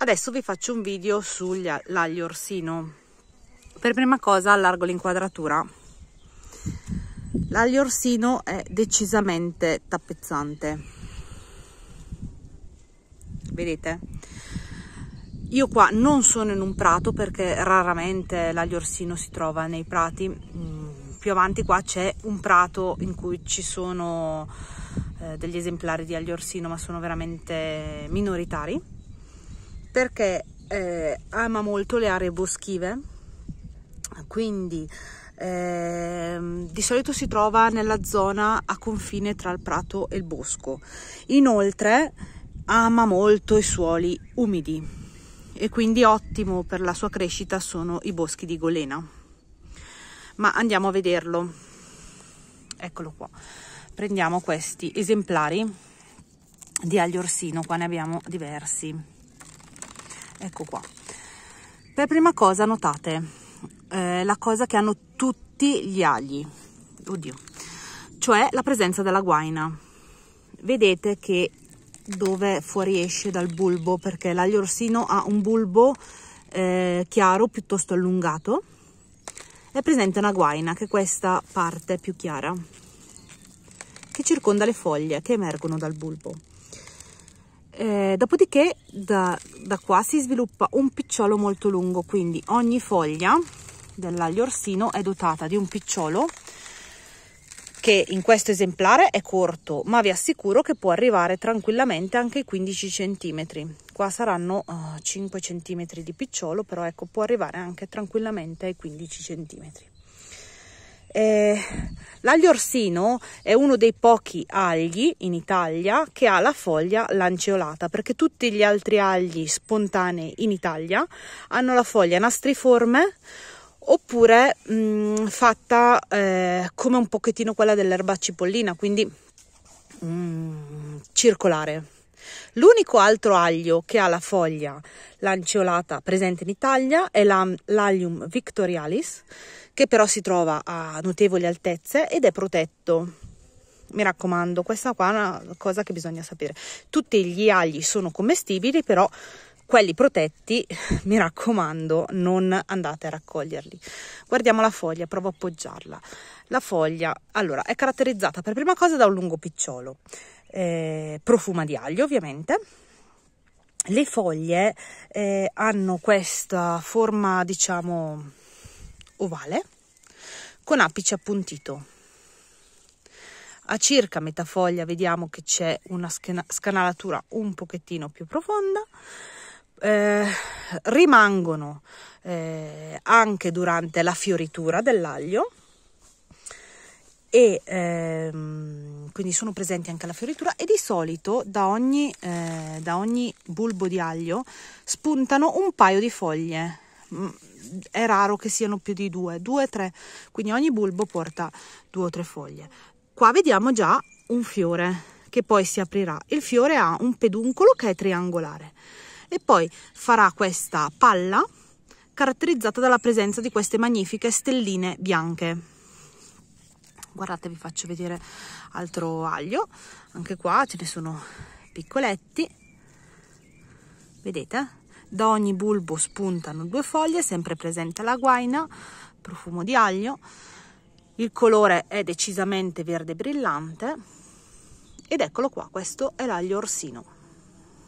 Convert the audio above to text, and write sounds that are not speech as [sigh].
Adesso vi faccio un video sull'aglio orsino. Per prima cosa allargo l'inquadratura. L'aglio orsino è decisamente tappezzante. Vedete? Io qua non sono in un prato perché raramente l'aglio orsino si trova nei prati. Mm, più avanti qua c'è un prato in cui ci sono eh, degli esemplari di aglio orsino ma sono veramente minoritari perché eh, ama molto le aree boschive, quindi eh, di solito si trova nella zona a confine tra il prato e il bosco. Inoltre ama molto i suoli umidi e quindi ottimo per la sua crescita sono i boschi di Golena. Ma andiamo a vederlo. Eccolo qua. Prendiamo questi esemplari di aglio orsino, qua ne abbiamo diversi ecco qua per prima cosa notate eh, la cosa che hanno tutti gli agli oddio cioè la presenza della guaina vedete che dove fuoriesce dal bulbo perché l'aglio rossino ha un bulbo eh, chiaro piuttosto allungato è presente una guaina che è questa parte più chiara che circonda le foglie che emergono dal bulbo eh, dopodiché da, da, qua si sviluppa un picciolo molto lungo, quindi ogni foglia dell'aglio orsino è dotata di un picciolo che in questo esemplare è corto, ma vi assicuro che può arrivare tranquillamente anche ai 15 cm. Qua saranno uh, 5 cm di picciolo, però ecco, può arrivare anche tranquillamente ai 15 cm. Eh, L'aglio orsino è uno dei pochi agli in Italia che ha la foglia lanceolata perché tutti gli altri agli spontanei in Italia hanno la foglia nastriforme oppure mh, mm, fatta eh, come un pochettino quella dell'erba cipollina, quindi mh, mm, circolare L'unico altro aglio che ha la foglia lanceolata presente in Italia è l'Allium victorialis, che però si trova a notevoli altezze ed è protetto. Mi raccomando, questa qua è una cosa che bisogna sapere. Tutti gli agli sono commestibili, però quelli protetti, [laughs] mi raccomando, non andate a raccoglierli. Guardiamo la foglia, provo a appoggiarla. La foglia, allora, è caratterizzata per prima cosa da un lungo picciolo, eh, profuma di aglio ovviamente, le foglie eh, hanno questa forma diciamo ovale con apice appuntito a circa metà foglia vediamo che c'è una scanalatura un pochettino più profonda eh, rimangono eh, anche durante la fioritura dell'aglio e ehm, quindi sono presenti anche alla fioritura e di solito da ogni, eh, da ogni bulbo di aglio spuntano un paio di foglie mm, è raro che siano più di due due tre quindi ogni bulbo porta due o tre foglie qua vediamo già un fiore che poi si aprirà il fiore ha un peduncolo che è triangolare e poi farà questa palla caratterizzata dalla presenza di queste magnifiche stelline bianche guardate vi faccio vedere altro aglio anche qua ce ne sono piccoletti vedete da ogni bulbo spuntano due foglie sempre presente la guaina profumo di aglio il colore è decisamente verde brillante ed eccolo qua questo è l'aglio orsino